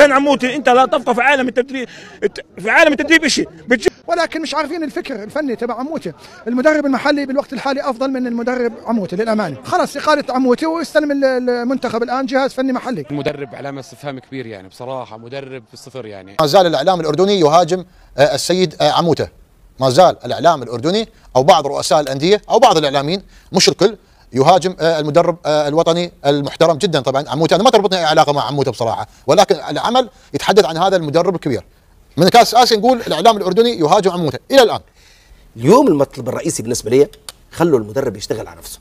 عموتي انت لا تبقى في عالم التدريب في عالم التدريب شيء بتجي ولكن مش عارفين الفكر الفني تبع عموته المدرب المحلي بالوقت الحالي افضل من المدرب عموته للامانه خلاص اقاله عموته واستلم المنتخب الان جهاز فني محلي مدرب علامه استفهام كبير يعني بصراحه مدرب صفر يعني ما زال الاعلام الاردني يهاجم آه، السيد آه، عموته ما زال الاعلام الاردني او بعض رؤساء الانديه او بعض الاعلاميين مش الكل يهاجم آه، المدرب آه، الوطني المحترم جدا طبعا عموته انا ما تربطني اي علاقه مع عموته بصراحه ولكن العمل يتحدث عن هذا المدرب الكبير من كاس اسيا نقول الاعلام الاردني يهاجم عموته الى الان اليوم المطلب الرئيسي بالنسبه لي خلوا المدرب يشتغل على نفسه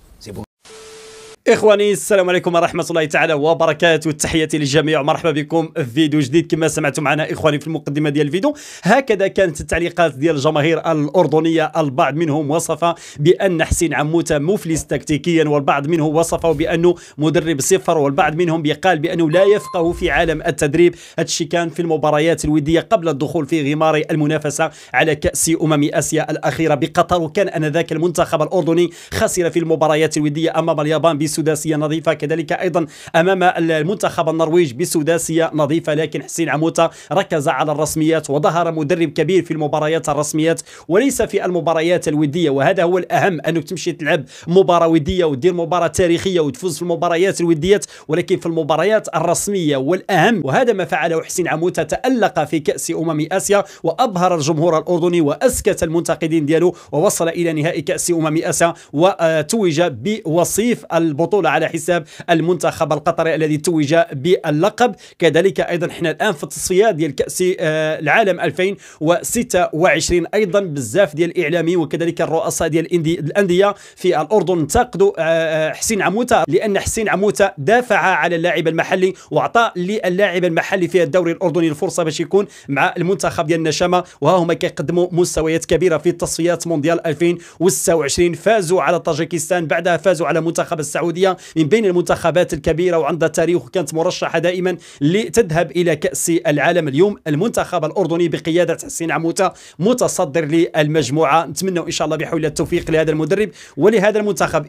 اخواني السلام عليكم ورحمه الله تعالى وبركاته تحياتي للجميع مرحبا بكم في فيديو جديد كما سمعتم معنا اخواني في المقدمه ديال الفيديو هكذا كانت التعليقات ديال الجماهير الاردنيه البعض منهم وصف بان حسين عموته مفلس تكتيكيا والبعض منهم وصفه بانه مدرب صفر والبعض منهم قال بانه لا يفقه في عالم التدريب هادشي كان في المباريات الوديه قبل الدخول في غمار المنافسه على كاس امم اسيا الاخيره بقطر وكان انذاك المنتخب الاردني خسر في المباريات الوديه امام اليابان بسداسيه نظيفه كذلك ايضا امام المنتخب النرويج بسداسيه نظيفه لكن حسين عموته ركز على الرسميات وظهر مدرب كبير في المباريات الرسميات وليس في المباريات الوديه وهذا هو الاهم انك تمشي تلعب مباراه وديه ودير مباراه تاريخيه وتفوز في المباريات الوديات ولكن في المباريات الرسميه والاهم وهذا ما فعله حسين عموته تالق في كاس امم اسيا وابهر الجمهور الاردني واسكت المنتقدين ديالو ووصل الى نهائي كاس امم اسيا وتوج بوصيف البطولة البطوله على حساب المنتخب القطري الذي توج باللقب كذلك ايضا احنا الان في التصفيات ديال كاس آه، العالم 2026 ايضا بزاف ديال الاعلاميين وكذلك الرؤساء ديال الانديه في الاردن انتقدوا آه، آه، حسين عموته لان حسين عموته دافع على اللاعب المحلي واعطى للاعب المحلي في الدوري الاردني الفرصه باش يكون مع المنتخب ديال النشامه وها هما كيقدموا مستويات كبيره في تصفيات مونديال 2026 فازوا على طاجيكستان بعدها فازوا على منتخب السعودي السعوديه من بين المنتخبات الكبيره وعندها تاريخ وكانت مرشحه دائما لتذهب الى كاس العالم اليوم المنتخب الاردني بقياده حسين عموته متصدر للمجموعه نتمنى ان شاء الله بحول التوفيق لهذا المدرب ولهذا المنتخب